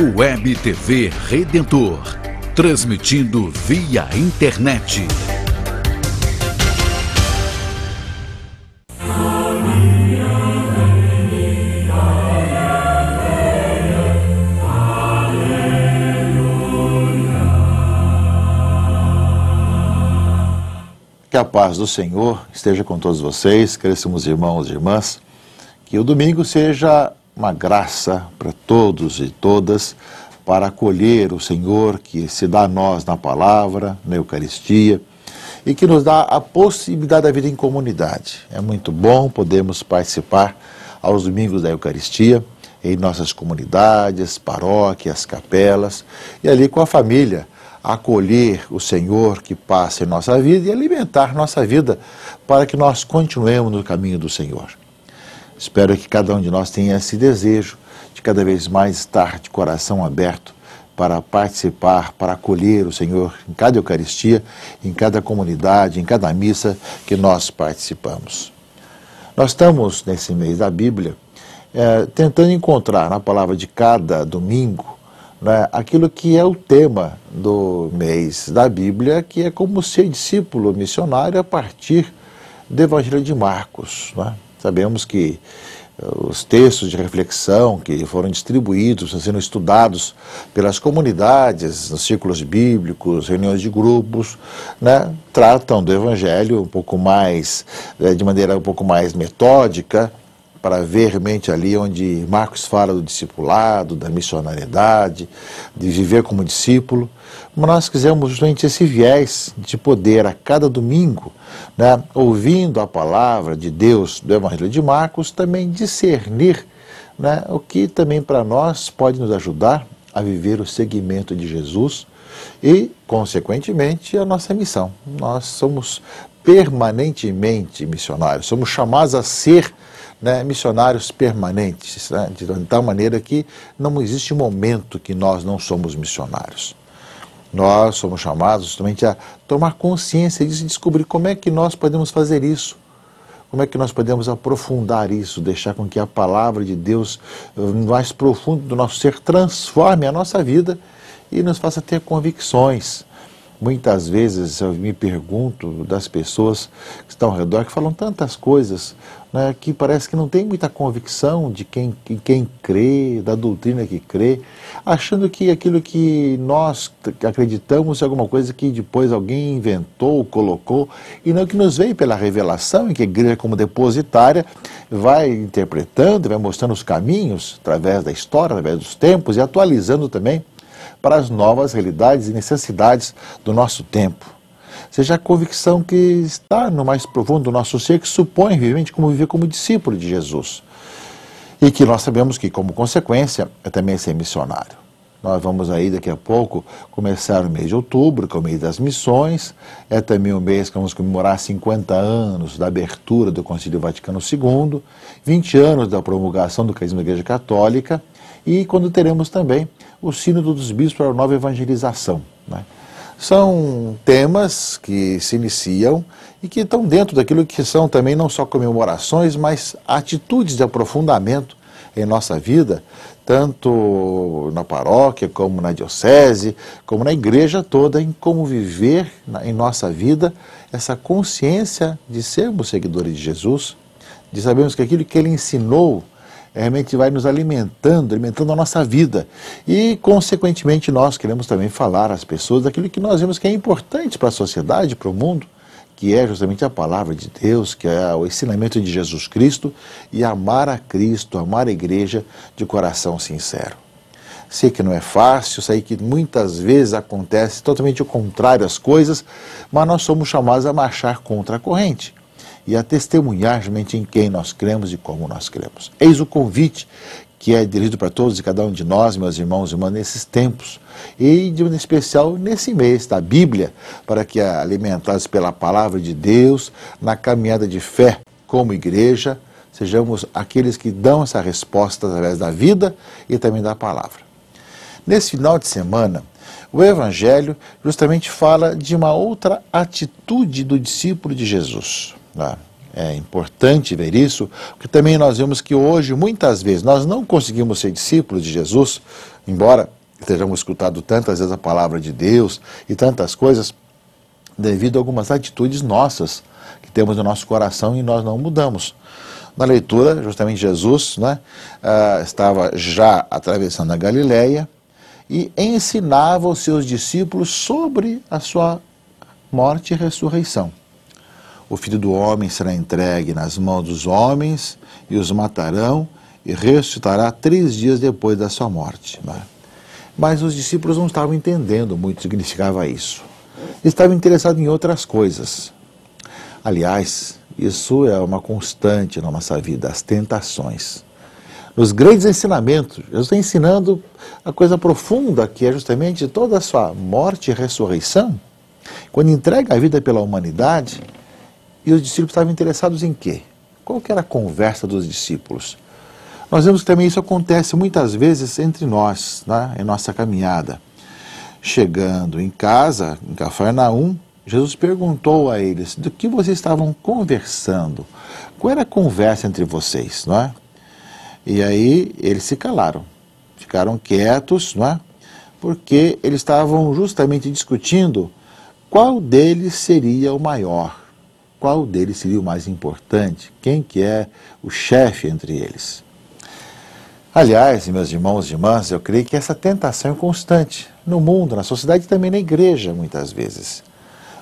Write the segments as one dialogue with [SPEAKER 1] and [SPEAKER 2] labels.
[SPEAKER 1] Web TV Redentor, transmitindo via internet. Que a paz do Senhor esteja com todos vocês, crescemos irmãos e irmãs. Que o domingo seja uma graça para todos e todas, para acolher o Senhor que se dá a nós na palavra, na Eucaristia e que nos dá a possibilidade da vida em comunidade. É muito bom podermos participar aos domingos da Eucaristia em nossas comunidades, paróquias, capelas e ali com a família acolher o Senhor que passa em nossa vida e alimentar nossa vida para que nós continuemos no caminho do Senhor. Espero que cada um de nós tenha esse desejo de cada vez mais estar de coração aberto para participar, para acolher o Senhor em cada Eucaristia, em cada comunidade, em cada missa que nós participamos. Nós estamos, nesse mês da Bíblia, é, tentando encontrar na palavra de cada domingo né, aquilo que é o tema do mês da Bíblia, que é como ser discípulo missionário a partir do Evangelho de Marcos. Né? Sabemos que eh, os textos de reflexão que foram distribuídos, sendo estudados pelas comunidades, nos círculos bíblicos, reuniões de grupos, né, tratam do Evangelho um pouco mais, eh, de maneira um pouco mais metódica, para ver realmente ali onde Marcos fala do discipulado, da missionariedade, de viver como discípulo. Mas nós quisemos justamente esse viés de poder a cada domingo, né, ouvindo a palavra de Deus do Evangelho de Marcos, também discernir né, o que também para nós pode nos ajudar a viver o seguimento de Jesus e, consequentemente, a nossa missão. Nós somos permanentemente missionários, somos chamados a ser missionários né, missionários permanentes, né, de tal maneira que não existe momento que nós não somos missionários. Nós somos chamados justamente a tomar consciência disso e descobrir como é que nós podemos fazer isso. Como é que nós podemos aprofundar isso, deixar com que a palavra de Deus, eh, mais profundo do nosso ser, transforme a nossa vida e nos faça ter convicções. Muitas vezes eu me pergunto das pessoas que estão ao redor, que falam tantas coisas né, que parece que não tem muita convicção de quem, quem crê, da doutrina que crê, achando que aquilo que nós acreditamos é alguma coisa que depois alguém inventou, colocou, e não que nos veio pela revelação, em que a igreja, como depositária, vai interpretando, vai mostrando os caminhos através da história, através dos tempos e atualizando também para as novas realidades e necessidades do nosso tempo seja a convicção que está no mais profundo do nosso ser, que supõe vivamente como viver como discípulo de Jesus. E que nós sabemos que, como consequência, é também ser missionário. Nós vamos aí daqui a pouco começar o mês de outubro, que é o mês das missões. É também o mês que vamos comemorar 50 anos da abertura do Concílio Vaticano II, 20 anos da promulgação do Carisma da Igreja Católica e quando teremos também o Sínodo dos Bispos para a nova evangelização. Né? São temas que se iniciam e que estão dentro daquilo que são também não só comemorações, mas atitudes de aprofundamento em nossa vida, tanto na paróquia, como na diocese, como na igreja toda, em como viver em nossa vida essa consciência de sermos seguidores de Jesus, de sabermos que aquilo que ele ensinou é, realmente vai nos alimentando, alimentando a nossa vida. E, consequentemente, nós queremos também falar às pessoas daquilo que nós vemos que é importante para a sociedade, para o mundo, que é justamente a palavra de Deus, que é o ensinamento de Jesus Cristo, e amar a Cristo, amar a igreja de coração sincero. Sei que não é fácil, sei que muitas vezes acontece totalmente o contrário às coisas, mas nós somos chamados a marchar contra a corrente e a testemunhar realmente em quem nós cremos e como nós cremos. Eis o convite que é dirigido para todos e cada um de nós, meus irmãos e irmãs, nesses tempos. E, de um especial, nesse mês da Bíblia, para que, alimentados pela palavra de Deus, na caminhada de fé como igreja, sejamos aqueles que dão essa resposta através da vida e também da palavra. Nesse final de semana, o Evangelho justamente fala de uma outra atitude do discípulo de Jesus. Ah, é importante ver isso, porque também nós vemos que hoje, muitas vezes, nós não conseguimos ser discípulos de Jesus, embora estejamos escutado tantas vezes a palavra de Deus e tantas coisas, devido a algumas atitudes nossas que temos no nosso coração e nós não mudamos. Na leitura, justamente Jesus né, ah, estava já atravessando a Galileia e ensinava os seus discípulos sobre a sua morte e ressurreição. O filho do homem será entregue nas mãos dos homens e os matarão e ressuscitará três dias depois da sua morte. Né? Mas os discípulos não estavam entendendo muito o que significava isso. Eles estavam interessados em outras coisas. Aliás, isso é uma constante na nossa vida, as tentações. Nos grandes ensinamentos, Jesus está ensinando a coisa profunda que é justamente toda a sua morte e ressurreição. Quando entrega a vida pela humanidade, e os discípulos estavam interessados em quê? Qual que era a conversa dos discípulos? Nós vemos que também isso acontece muitas vezes entre nós, né, em nossa caminhada. Chegando em casa, em Cafarnaum, Jesus perguntou a eles do que vocês estavam conversando, qual era a conversa entre vocês, não é? E aí eles se calaram, ficaram quietos, não é? Porque eles estavam justamente discutindo qual deles seria o maior qual deles seria o mais importante, quem que é o chefe entre eles. Aliás, meus irmãos e irmãs, eu creio que essa tentação é constante no mundo, na sociedade e também na igreja, muitas vezes.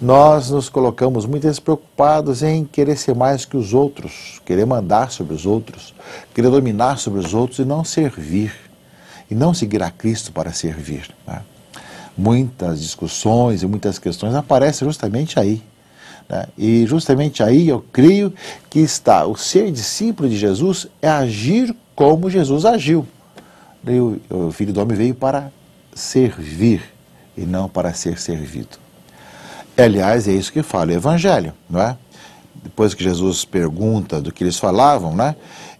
[SPEAKER 1] Nós nos colocamos muitas vezes preocupados em querer ser mais que os outros, querer mandar sobre os outros, querer dominar sobre os outros e não servir, e não seguir a Cristo para servir. Né? Muitas discussões e muitas questões aparecem justamente aí, né? E justamente aí eu creio que está o ser discípulo de Jesus é agir como Jesus agiu. O filho do homem veio para servir e não para ser servido. Aliás, é isso que fala o Evangelho, não é? Depois que Jesus pergunta do que eles falavam, né?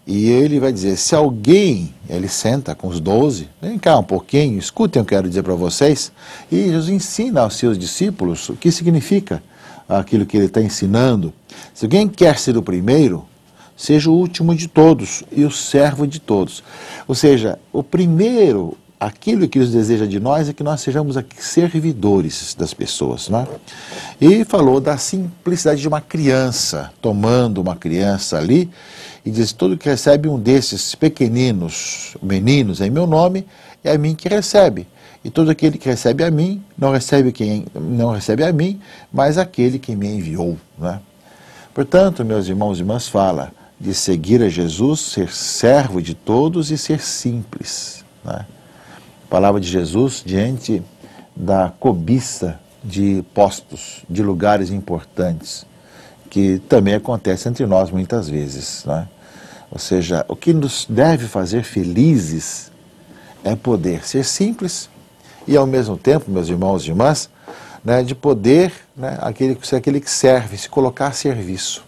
[SPEAKER 1] E ele vai dizer: se alguém, ele senta com os doze, vem cá um pouquinho, escutem o que eu quero dizer para vocês. E Jesus ensina aos seus discípulos o que significa aquilo que ele está ensinando. Se alguém quer ser o primeiro, seja o último de todos e o servo de todos. Ou seja, o primeiro, aquilo que Deus deseja de nós é que nós sejamos servidores das pessoas. Né? E falou da simplicidade de uma criança, tomando uma criança ali, e diz: todo que recebe um desses pequeninos, meninos, em meu nome, é a mim que recebe. E todo aquele que recebe a mim, não recebe quem não recebe a mim, mas aquele que me enviou. Né? Portanto, meus irmãos e irmãs, fala de seguir a Jesus, ser servo de todos e ser simples. Né? A palavra de Jesus diante da cobiça de postos, de lugares importantes, que também acontece entre nós muitas vezes. Né? Ou seja, o que nos deve fazer felizes é poder ser simples e ao mesmo tempo, meus irmãos e irmãs, né, de poder né, aquele, ser aquele que serve, se colocar a serviço.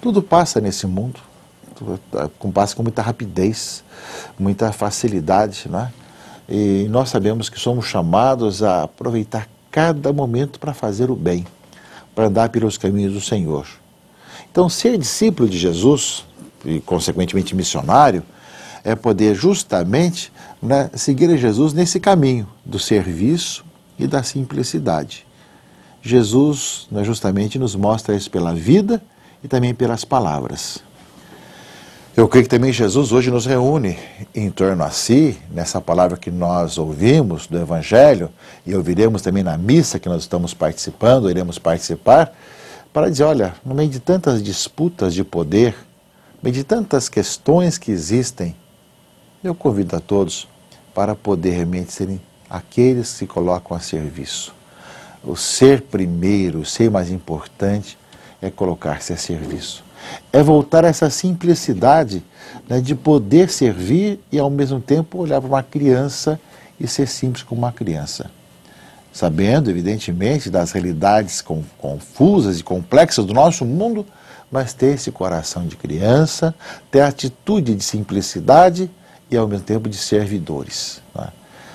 [SPEAKER 1] Tudo passa nesse mundo, tudo tá, passa com muita rapidez, muita facilidade, né? e nós sabemos que somos chamados a aproveitar cada momento para fazer o bem, para andar pelos caminhos do Senhor. Então, ser discípulo de Jesus, e consequentemente missionário, é poder justamente né, seguir a Jesus nesse caminho do serviço e da simplicidade. Jesus né, justamente nos mostra isso pela vida e também pelas palavras. Eu creio que também Jesus hoje nos reúne em torno a si, nessa palavra que nós ouvimos do Evangelho, e ouviremos também na missa que nós estamos participando, iremos participar, para dizer: olha, no meio de tantas disputas de poder, no meio de tantas questões que existem, eu convido a todos para poder realmente serem aqueles que se colocam a serviço. O ser primeiro, o ser mais importante é colocar-se a serviço. É voltar a essa simplicidade né, de poder servir e ao mesmo tempo olhar para uma criança e ser simples como uma criança. Sabendo, evidentemente, das realidades confusas e complexas do nosso mundo, mas ter esse coração de criança, ter a atitude de simplicidade e ao mesmo tempo de servidores. Né?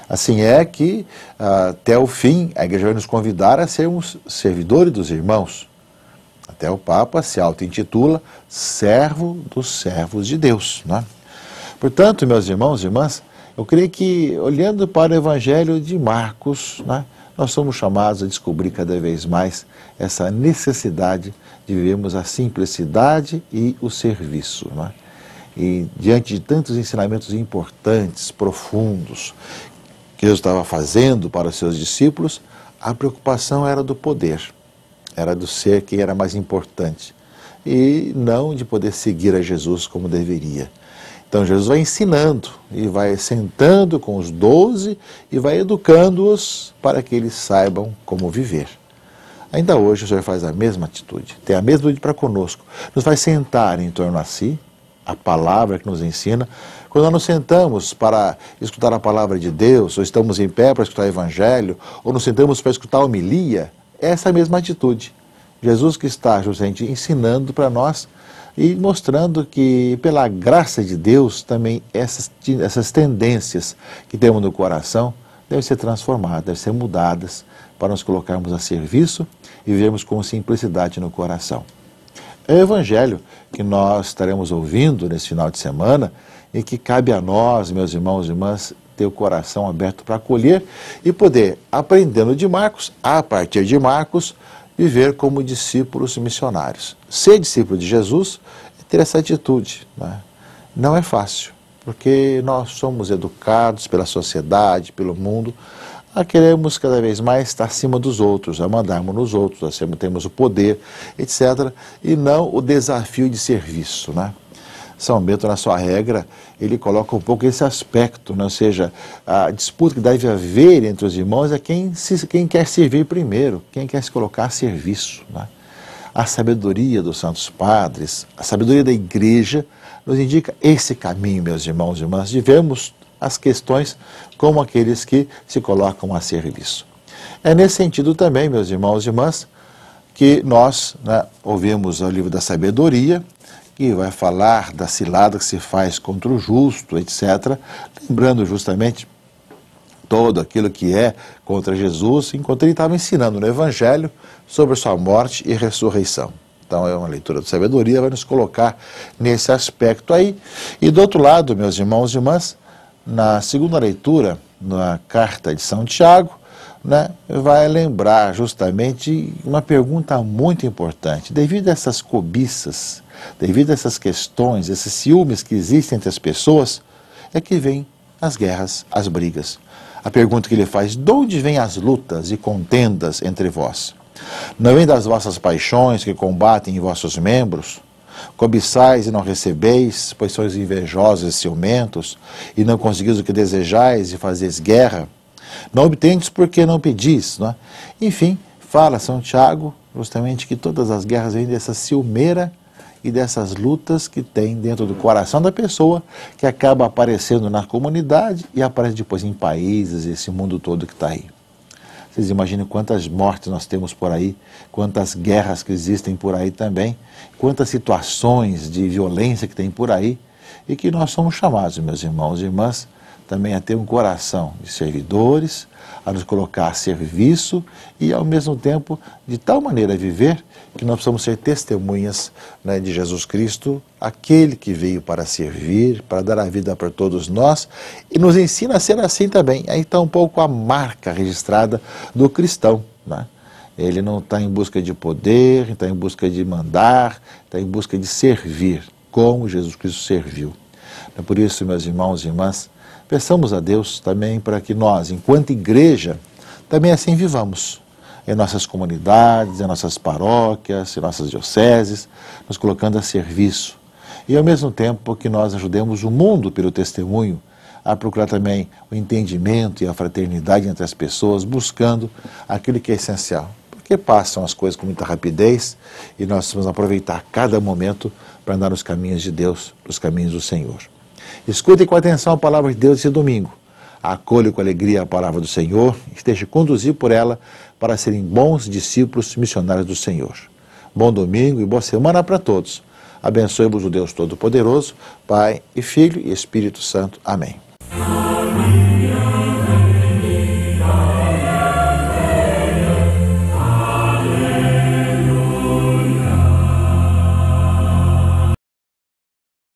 [SPEAKER 1] Assim é que, ah, até o fim, a igreja vai nos convidar a sermos servidores dos irmãos. Até o Papa se auto-intitula servo dos servos de Deus. Né? Portanto, meus irmãos e irmãs, eu creio que, olhando para o Evangelho de Marcos, né, nós somos chamados a descobrir cada vez mais essa necessidade de vivermos a simplicidade e o serviço. Né? E diante de tantos ensinamentos importantes, profundos, que Jesus estava fazendo para os seus discípulos, a preocupação era do poder, era do ser que era mais importante, e não de poder seguir a Jesus como deveria. Então Jesus vai ensinando e vai sentando com os doze e vai educando-os para que eles saibam como viver. Ainda hoje o Senhor faz a mesma atitude, tem a mesma atitude para conosco. Nos vai sentar em torno a si, a palavra que nos ensina. Quando nós nos sentamos para escutar a palavra de Deus, ou estamos em pé para escutar o evangelho, ou nos sentamos para escutar a homilia, é essa mesma atitude. Jesus que está justamente ensinando para nós e mostrando que, pela graça de Deus, também essas, essas tendências que temos no coração devem ser transformadas, devem ser mudadas para nos colocarmos a serviço e vivermos com simplicidade no coração. É o Evangelho que nós estaremos ouvindo nesse final de semana e que cabe a nós, meus irmãos e irmãs, ter o coração aberto para acolher e poder, aprendendo de Marcos, a partir de Marcos, viver como discípulos missionários. Ser discípulo de Jesus é ter essa atitude. Né? Não é fácil, porque nós somos educados pela sociedade, pelo mundo, a ah, queremos cada vez mais estar acima dos outros, a mandarmos nos outros, a termos o poder, etc., e não o desafio de serviço. Né? São Bento, na sua regra, ele coloca um pouco esse aspecto, né? ou seja, a disputa que deve haver entre os irmãos é quem, se, quem quer servir primeiro, quem quer se colocar a serviço. Né? A sabedoria dos santos padres, a sabedoria da igreja, nos indica esse caminho, meus irmãos e irmãs. Devemos as questões como aqueles que se colocam a serviço. É nesse sentido também, meus irmãos e irmãs, que nós né, ouvimos o livro da sabedoria, que vai falar da cilada que se faz contra o justo, etc., lembrando justamente todo aquilo que é contra Jesus, enquanto ele estava ensinando no Evangelho sobre sua morte e ressurreição. Então, é uma leitura de sabedoria, vai nos colocar nesse aspecto aí. E do outro lado, meus irmãos e irmãs, na segunda leitura, na carta de São Tiago, né, vai lembrar justamente uma pergunta muito importante. Devido a essas cobiças, devido a essas questões, esses ciúmes que existem entre as pessoas, é que vêm as guerras, as brigas. A pergunta que ele faz: de onde vêm as lutas e contendas entre vós? Não vem das vossas paixões que combatem em vossos membros? Cobiçais e não recebeis, pois sois invejosos e ciumentos, e não conseguis o que desejais e fazeis guerra. Não obtendes porque não pedis. Não é? Enfim, fala São Tiago justamente que todas as guerras vêm dessa ciumeira e dessas lutas que tem dentro do coração da pessoa, que acaba aparecendo na comunidade e aparece depois em países, esse mundo todo que está aí. Vocês imaginam quantas mortes nós temos por aí, quantas guerras que existem por aí também, quantas situações de violência que tem por aí, e que nós somos chamados, meus irmãos e irmãs, também a ter um coração de servidores, a nos colocar a serviço e, ao mesmo tempo, de tal maneira viver que nós possamos ser testemunhas né, de Jesus Cristo, aquele que veio para servir, para dar a vida para todos nós e nos ensina a ser assim também. Aí está um pouco a marca registrada do cristão. Né? Ele não está em busca de poder, está em busca de mandar, está em busca de servir, como Jesus Cristo serviu. É por isso, meus irmãos e irmãs, Peçamos a Deus também para que nós, enquanto igreja, também assim vivamos em nossas comunidades, em nossas paróquias, em nossas dioceses, nos colocando a serviço. E ao mesmo tempo que nós ajudemos o mundo pelo testemunho a procurar também o entendimento e a fraternidade entre as pessoas, buscando aquilo que é essencial. Porque passam as coisas com muita rapidez e nós precisamos aproveitar cada momento para andar nos caminhos de Deus, nos caminhos do Senhor. Escutem com atenção a palavra de Deus esse domingo. Acolha com alegria a palavra do Senhor, esteja conduzido por ela para serem bons discípulos missionários do Senhor. Bom domingo e boa semana para todos. Abençoe-vos o Deus Todo-Poderoso, Pai e Filho e Espírito Santo. Amém.